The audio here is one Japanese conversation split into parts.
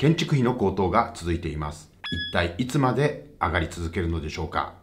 建築費の高騰が続いています。一体いつまで上がり続けるのでしょうか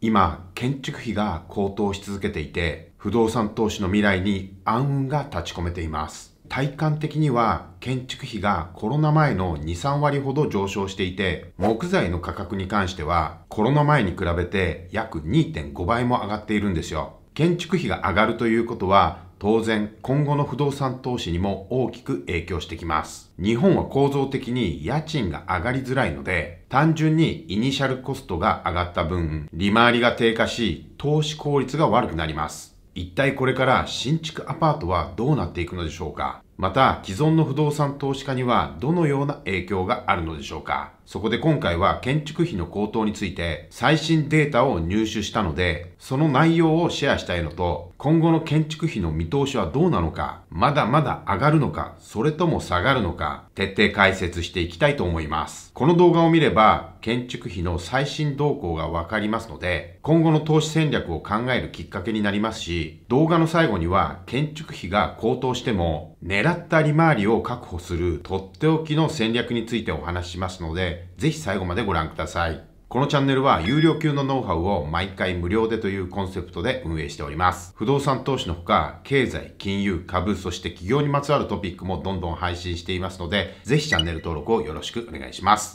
今、建築費が高騰し続けていて、不動産投資の未来に暗雲が立ち込めています。体感的には建築費がコロナ前の2、3割ほど上昇していて、木材の価格に関してはコロナ前に比べて約2.5倍も上がっているんですよ。建築費が上がるということは、当然今後の不動産投資にも大きく影響してきます。日本は構造的に家賃が上がりづらいので、単純にイニシャルコストが上がった分、利回りが低下し、投資効率が悪くなります。一体これから新築アパートはどうなっていくのでしょうかまた既存の不動産投資家にはどのような影響があるのでしょうかそこで今回は建築費の高騰について最新データを入手したので、その内容をシェアしたいのと、今後の建築費の見通しはどうなのか、まだまだ上がるのか、それとも下がるのか、徹底解説していきたいと思います。この動画を見れば、建築費の最新動向がわかりますので、今後の投資戦略を考えるきっかけになりますし、動画の最後には建築費が高騰しても、狙った利回りを確保するとっておきの戦略についてお話ししますので、ぜひ最後までご覧ください。このチャンネルは有料級のノウハウを毎回無料でというコンセプトで運営しております。不動産投資のほか、経済、金融、株、そして企業にまつわるトピックもどんどん配信していますので、ぜひチャンネル登録をよろしくお願いします。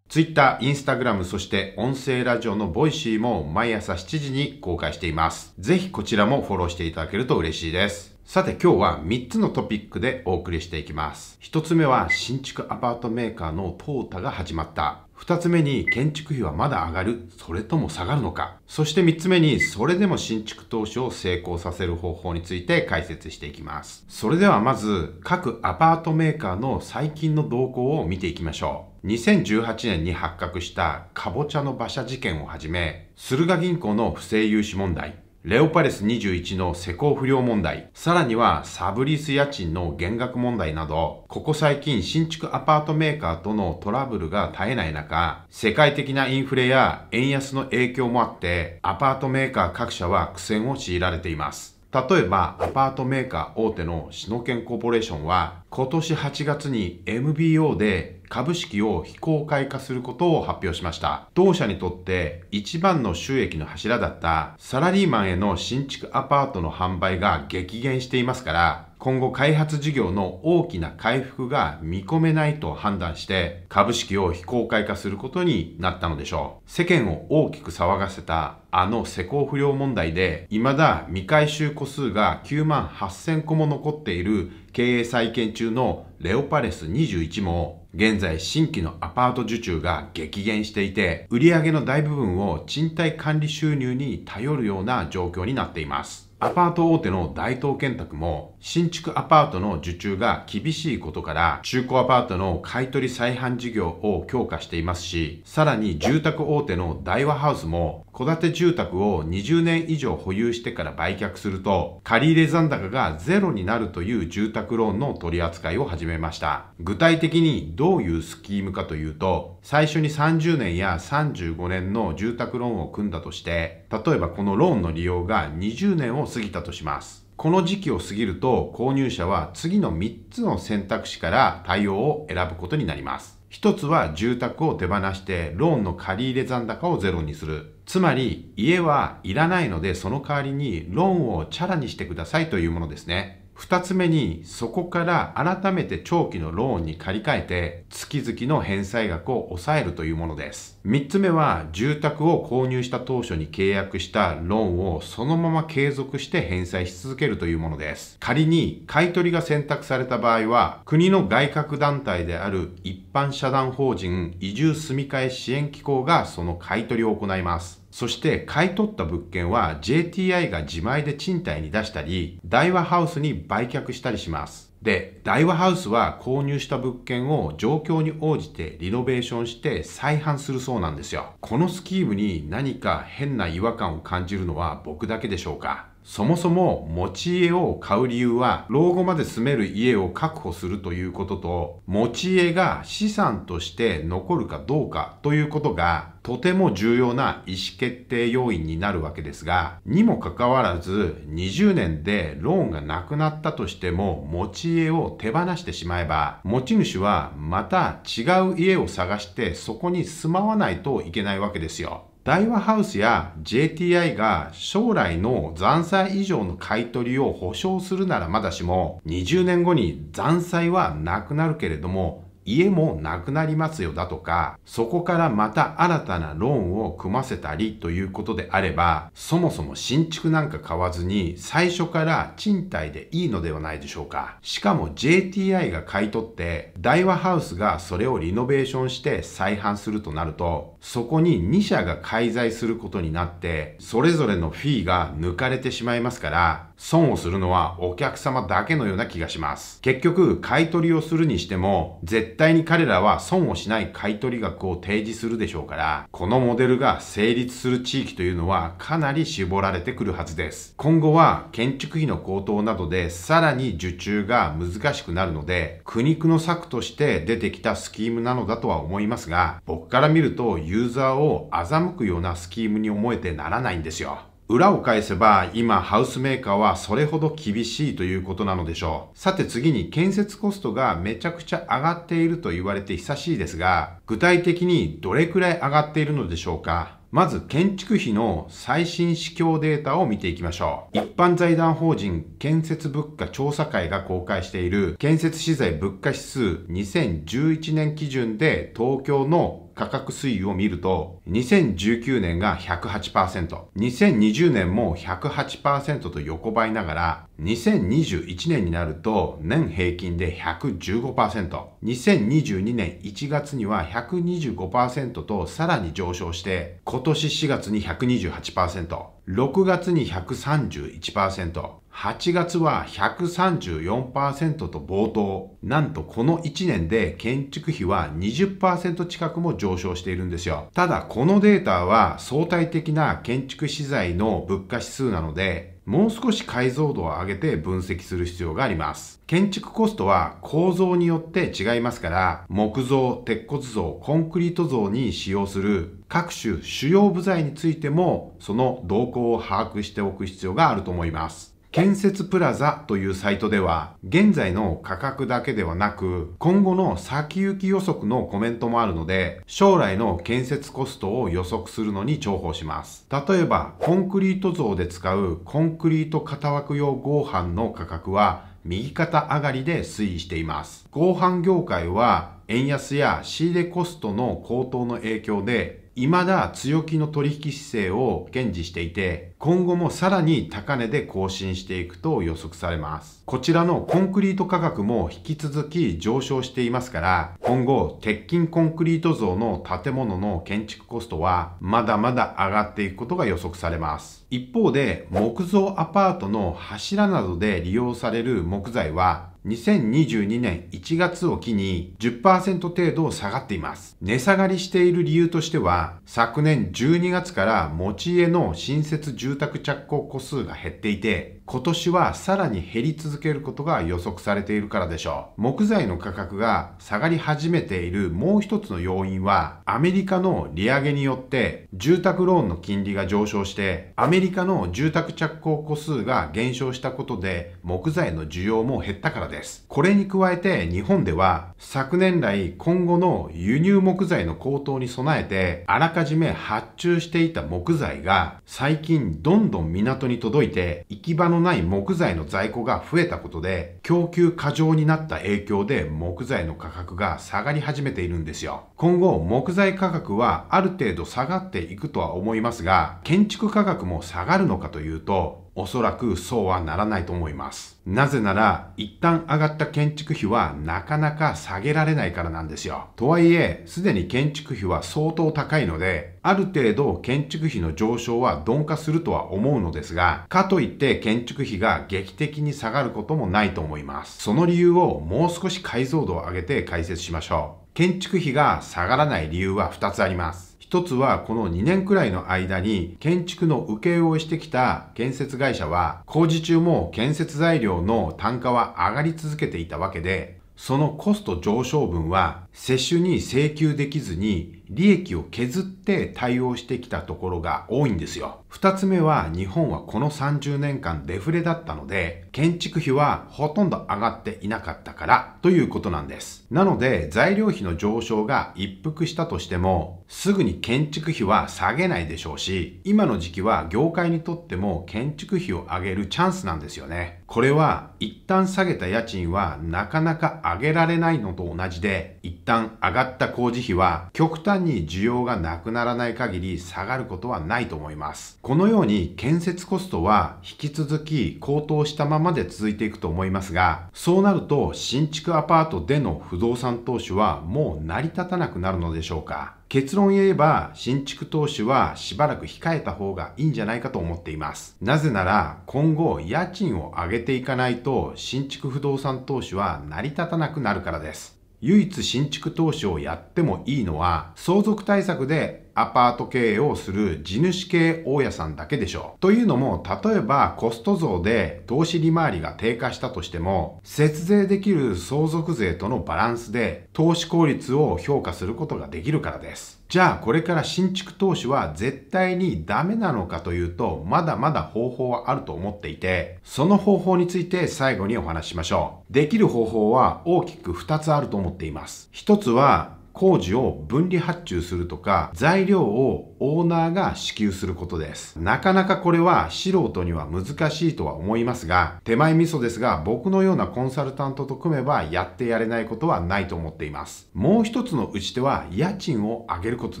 Twitter、Instagram、そして音声ラジオのボイシーも毎朝7時に公開しています。ぜひこちらもフォローしていただけると嬉しいです。さて今日は3つのトピックでお送りしていきます。1つ目は新築アパートメーカーの淘汰が始まった。2つ目に建築費はまだ上がるそれとも下がるのかそして3つ目にそれでも新築投資を成功させる方法について解説していきます。それではまず各アパートメーカーの最近の動向を見ていきましょう。2018年に発覚したカボチャの馬車事件をはじめ、駿河銀行の不正融資問題、レオパレス21の施工不良問題、さらにはサブリース家賃の減額問題など、ここ最近新築アパートメーカーとのトラブルが絶えない中、世界的なインフレや円安の影響もあって、アパートメーカー各社は苦戦を強いられています。例えば、アパートメーカー大手のシノケンコーポレーションは、今年8月に MBO で株式を非公開化することを発表しました。同社にとって一番の収益の柱だったサラリーマンへの新築アパートの販売が激減していますから、今後開発事業の大きな回復が見込めないと判断して株式を非公開化することになったのでしょう。世間を大きく騒がせたあの施工不良問題で未だ未回収個数が9万8000個も残っている経営再建中のレオパレス21も現在新規のアパート受注が激減していて、売上の大部分を賃貸管理収入に頼るような状況になっています。アパート大手の大東建託も新築アパートの受注が厳しいことから中古アパートの買取再販事業を強化していますし、さらに住宅大手の大和ハウスも戸建て住宅を20年以上保有してから売却すると、借入残高がゼロになるという住宅ローンの取り扱いを始めました。具体的にどういうスキームかというと、最初に30年や35年の住宅ローンを組んだとして、例えばこのローンの利用が20年を過ぎたとします。この時期を過ぎると購入者は次の3つの選択肢から対応を選ぶことになります。一つは住宅を手放してローンの借入残高をゼロにする。つまり家はいらないのでその代わりにローンをチャラにしてくださいというものですね。二つ目にそこから改めて長期のローンに借り換えて月々の返済額を抑えるというものです。三つ目は住宅を購入した当初に契約したローンをそのまま継続して返済し続けるというものです。仮に買取が選択された場合は国の外郭団体である一般社団法人移住住み替え支援機構がその買取を行います。そして買い取った物件は JTI が自前で賃貸に出したり、大和ハウスに売却したりします。で、大和ハウスは購入した物件を状況に応じてリノベーションして再販するそうなんですよ。このスキームに何か変な違和感を感じるのは僕だけでしょうかそもそも持ち家を買う理由は老後まで住める家を確保するということと持ち家が資産として残るかどうかということがとても重要な意思決定要因になるわけですがにもかかわらず20年でローンがなくなったとしても持ち家を手放してしまえば持ち主はまた違う家を探してそこに住まわないといけないわけですよ。大和ハウスや JTI が将来の残債以上の買い取りを保証するならまだしも20年後に残債はなくなるけれども家もなくなりますよだとか、そこからまた新たなローンを組ませたりということであれば、そもそも新築なんか買わずに最初から賃貸でいいのではないでしょうか。しかも JTI が買い取って、大和ハウスがそれをリノベーションして再販するとなると、そこに2社が介在することになって、それぞれのフィーが抜かれてしまいますから、損をするのはお客様だけのような気がします。結局、買取をするにしても、絶対に彼らは損をしない買取額を提示するでしょうから、このモデルが成立する地域というのはかなり絞られてくるはずです。今後は建築費の高騰などでさらに受注が難しくなるので、苦肉の策として出てきたスキームなのだとは思いますが、僕から見るとユーザーを欺くようなスキームに思えてならないんですよ。裏を返せば今ハウスメーカーはそれほど厳しいということなのでしょう。さて次に建設コストがめちゃくちゃ上がっていると言われて久しいですが、具体的にどれくらい上がっているのでしょうかまず建築費の最新市況データを見ていきましょう。一般財団法人建設物価調査会が公開している建設資材物価指数2011年基準で東京の価格推移を見ると、2019年が108%、2020年も108%と横ばいながら、2021年になると年平均で 115%2022 年1月には125%とさらに上昇して今年4月に 128%6 月に 131%8 月は134%と冒頭なんとこの1年で建築費は20%近くも上昇しているんですよただこのデータは相対的な建築資材の物価指数なのでもう少し解像度を上げて分析する必要があります。建築コストは構造によって違いますから、木造、鉄骨造、コンクリート造に使用する各種主要部材についても、その動向を把握しておく必要があると思います。建設プラザというサイトでは、現在の価格だけではなく、今後の先行き予測のコメントもあるので、将来の建設コストを予測するのに重宝します。例えば、コンクリート像で使うコンクリート型枠用合板の価格は、右肩上がりで推移しています。合板業界は円安や仕入れコストの高騰の影響で未だ強気の取引姿勢を堅持していて、今後もさらに高値で更新していくと予測されます。こちらのコンクリート価格も引き続き上昇していますから、今後、鉄筋コンクリート像の建物の建築コストはまだまだ上がっていくことが予測されます。一方で、木造アパートの柱などで利用される木材は2022年1月を機に10%程度下がっています。値下がりしている理由としては、昨年12月から持ち家の新設住宅着工個数が減っていて、今年はさらに減り続けることが予測されているからでしょう。木材の価格が下がり始めているもう一つの要因は、アメリカの利上げによって住宅ローンの金利が上昇して、アメリカの住宅着工個数が減少したことで木材の需要も減ったからです。これに加えて日本では昨年来今後の輸入木材の高騰に備えて、あらかじめ発注していた木材が最近どんどん港に届いて行き場のない木材の在庫が増えたことで供給過剰になった影響で木材の価格が下がり始めているんですよ。今後木材価格はある程度下がっていくとは思いますが、建築価格も下がるのかというと、おそらくそうはならないと思います。なぜなら、一旦上がった建築費はなかなか下げられないからなんですよ。とはいえ、すでに建築費は相当高いので、ある程度建築費の上昇は鈍化するとは思うのですが、かといって建築費が劇的に下がることもないと思います。います。その理由をもう少し解像度を上げて解説しましょう。建築費が下がらない理由は2つあります。一つはこの2年くらいの間に建築の請負をしてきた建設会社は工事中も建設材料の単価は上がり続けていたわけでそのコスト上昇分は接種に請求できずに利益を削って対応してきたところが多いんですよ。二つ目は日本はこの30年間デフレだったので、建築費はほとんど上がっていなかったからということなんです。なので材料費の上昇が一服したとしても、すぐに建築費は下げないでしょうし、今の時期は業界にとっても建築費を上げるチャンスなんですよね。これは一旦下げた家賃はなかなか上げられないのと同じで、一旦上がった工事費は極端に需要がなくならない限り下がることはないと思います。このように建設コストは引き続き高騰したままで続いていくと思いますが、そうなると新築アパートでの不動産投資はもう成り立たなくなるのでしょうか結論言えば、新築投資はしばらく控えた方がいいんじゃないかと思っています。なぜなら、今後、家賃を上げていかないと、新築不動産投資は成り立たなくなるからです。唯一新築投資をやってもいいのは相続対策でアパート経営をする地主系大家さんだけでしょう。というのも、例えばコスト増で投資利回りが低下したとしても、節税できる相続税とのバランスで投資効率を評価することができるからです。じゃあこれから新築投資は絶対にダメなのかというと、まだまだ方法はあると思っていて、その方法について最後にお話ししましょう。できる方法は大きく2つあると思っています。1つは工事を分離発注するとか、材料をオーナーが支給することです。なかなかこれは素人には難しいとは思いますが、手前味噌ですが、僕のようなコンサルタントと組めばやってやれないことはないと思っています。もう一つの打ち手は、家賃を上げること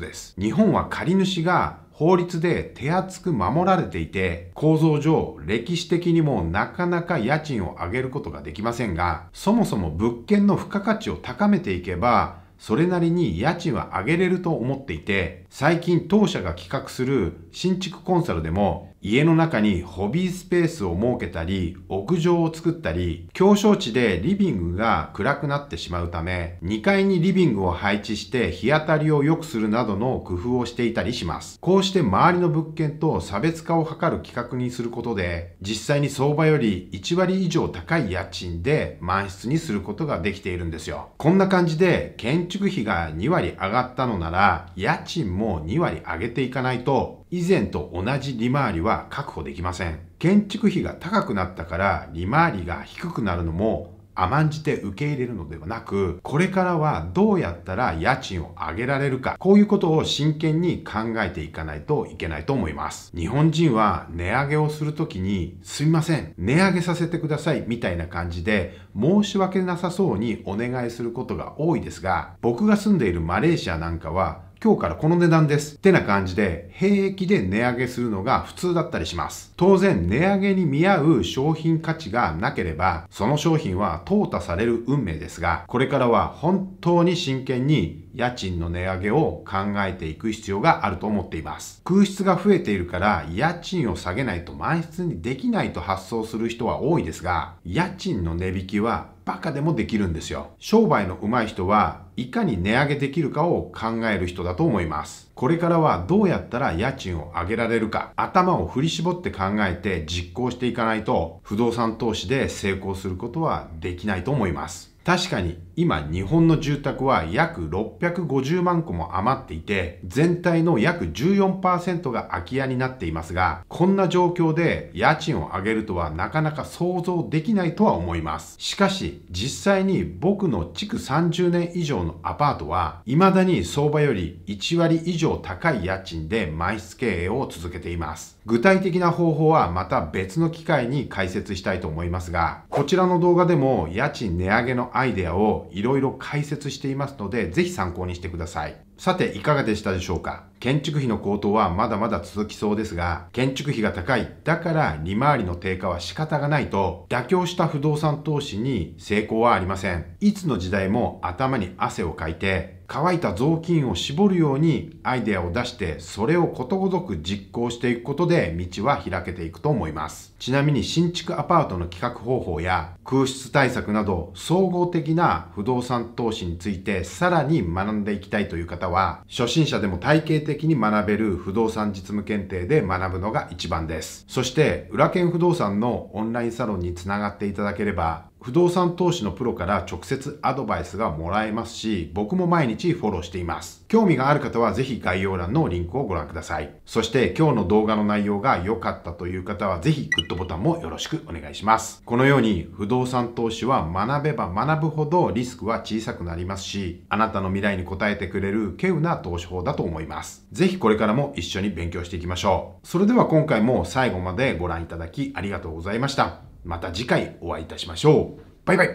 です。日本は借主が法律で手厚く守られていて、構造上歴史的にもなかなか家賃を上げることができませんが、そもそも物件の付加価値を高めていけば、それなりに家賃は上げれると思っていて最近当社が企画する新築コンサルでも家の中にホビースペースを設けたり屋上を作ったり狭小地でリビングが暗くなってしまうため2階にリビングを配置して日当たりを良くするなどの工夫をしていたりしますこうして周りの物件と差別化を図る企画にすることで実際に相場より1割以上高い家賃で満室にすることができているんですよこんな感じで建築費が2割上がったのなら家賃もも2割上げていかないと、以前と同じ利回りは確保できません。建築費が高くなったから利回りが低くなるのも甘んじて受け入れるのではなく、これからはどうやったら家賃を上げられるか、こういうことを真剣に考えていかないといけないと思います。日本人は値上げをするときに、すみません、値上げさせてください、みたいな感じで、申し訳なさそうにお願いすることが多いですが、僕が住んでいるマレーシアなんかは、今日からこの値段です。ってな感じで、平気で値上げするのが普通だったりします。当然、値上げに見合う商品価値がなければ、その商品は淘汰される運命ですが、これからは本当に真剣に家賃の値上げを考えていく必要があると思っています。空室が増えているから、家賃を下げないと満室にできないと発想する人は多いですが、家賃の値引きはバカでもできるんですよ。商売の上手い人は、いかに値上げできるかを考える人だと思います。これからはどうやったら家賃を上げられるか、頭を振り絞って考えて実行していかないと、不動産投資で成功することはできないと思います。確かに今日本の住宅は約650万戸も余っていて、全体の約14%が空き家になっていますが、こんな状況で家賃を上げるとはなかなか想像できないとは思います。しかし、実際に僕の築30年以上のアパートは、未だに相場より1割以上高い家賃で満室経営を続けています。具体的な方法はまた別の機会に解説したいと思いますが、こちらの動画でも家賃値上げのアイデアをいろいろ解説していますので、ぜひ参考にしてください。さて、いかがでしたでしょうか建築費の高騰はまだまだ続きそうですが、建築費が高い、だから利回りの低下は仕方がないと、妥協した不動産投資に成功はありません。いつの時代も頭に汗をかいて、乾いた雑巾を絞るようにアイデアを出して、それをことごとく実行していくことで道は開けていくと思います。ちなみに新築アパートの企画方法や空室対策など総合的な不動産投資についてさらに学んでいきたいという方はは初心者でも体系的に学べる不動産実務検定で学ぶのが一番です。そして、裏剣不動産のオンラインサロンにつながっていただければ不動産投資のプロから直接アドバイスがもらえますし、僕も毎日フォローしています。興味がある方はぜひ概要欄のリンクをご覧ください。そして今日の動画の内容が良かったという方はぜひグッドボタンもよろしくお願いします。このように不動産投資は学べば学ぶほどリスクは小さくなりますし、あなたの未来に応えてくれる稀有な投資法だと思います。ぜひこれからも一緒に勉強していきましょう。それでは今回も最後までご覧いただきありがとうございました。また次回お会いいたしましょう。バイバイ